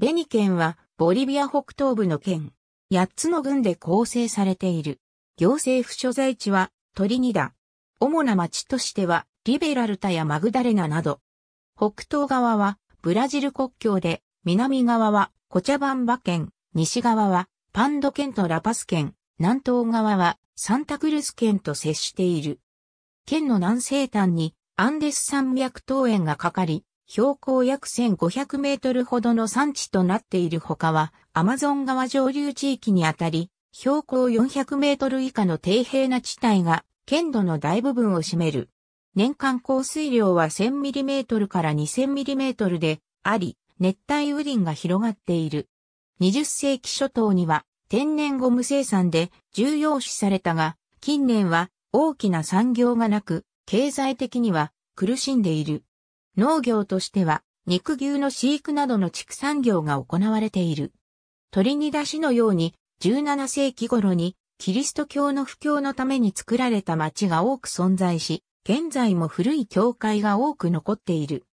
ベニ県は、ボリビア北東部の県、8つの郡で構成されている。行政府所在地は、トリニダ。主な町としては、リベラルタやマグダレナなど。北東側は、ブラジル国境で、南側は、コチャバンバ県、西側は、パンド県とラパス県、南東側は、サンタクルス県と接している。県の南西端に、アンデス山脈桃園がかかり、標高約1500メートルほどの産地となっているほかは、アマゾン川上流地域にあたり、標高400メートル以下の低平な地帯が、県土の大部分を占める。年間降水量は1000ミリメートルから2000ミリメートルであり、熱帯雨林が広がっている。20世紀初頭には天然ゴム生産で重要視されたが、近年は大きな産業がなく、経済的には苦しんでいる。農業としては、肉牛の飼育などの畜産業が行われている。鳥に出しのように、17世紀頃に、キリスト教の布教のために作られた町が多く存在し、現在も古い教会が多く残っている。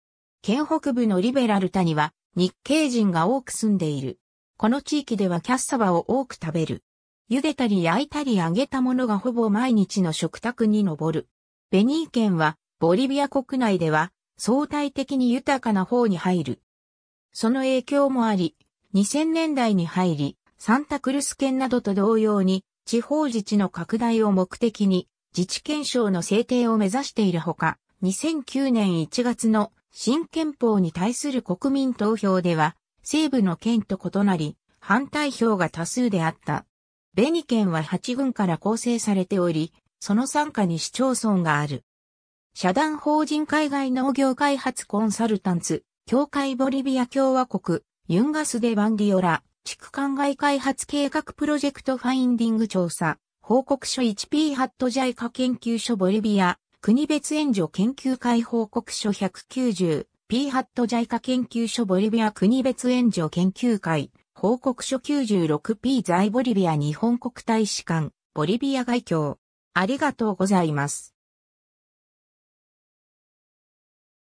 県北部のリベラルタには、日系人が多く住んでいる。この地域ではキャッサバを多く食べる。茹でたり焼いたり揚げたものがほぼ毎日の食卓に上る。ベニー県は、ボリビア国内では、相対的に豊かな方に入る。その影響もあり、2000年代に入り、サンタクルス県などと同様に、地方自治の拡大を目的に、自治憲章の制定を目指しているほか、2009年1月の新憲法に対する国民投票では、西部の県と異なり、反対票が多数であった。ベニ県は8軍から構成されており、その参加に市町村がある。社団法人海外農業開発コンサルタンツ、協会ボリビア共和国、ユンガスデ・バンディオラ、地区灌漑開発計画プロジェクトファインディング調査、報告書 1P ハットジャイカ研究所ボリビア、国別援助研究会報告書 190P ハットジャイカ研究所ボリビア国別援助研究会、報告書 96P 在ボリビア日本国大使館、ボリビア外交。ありがとうございます。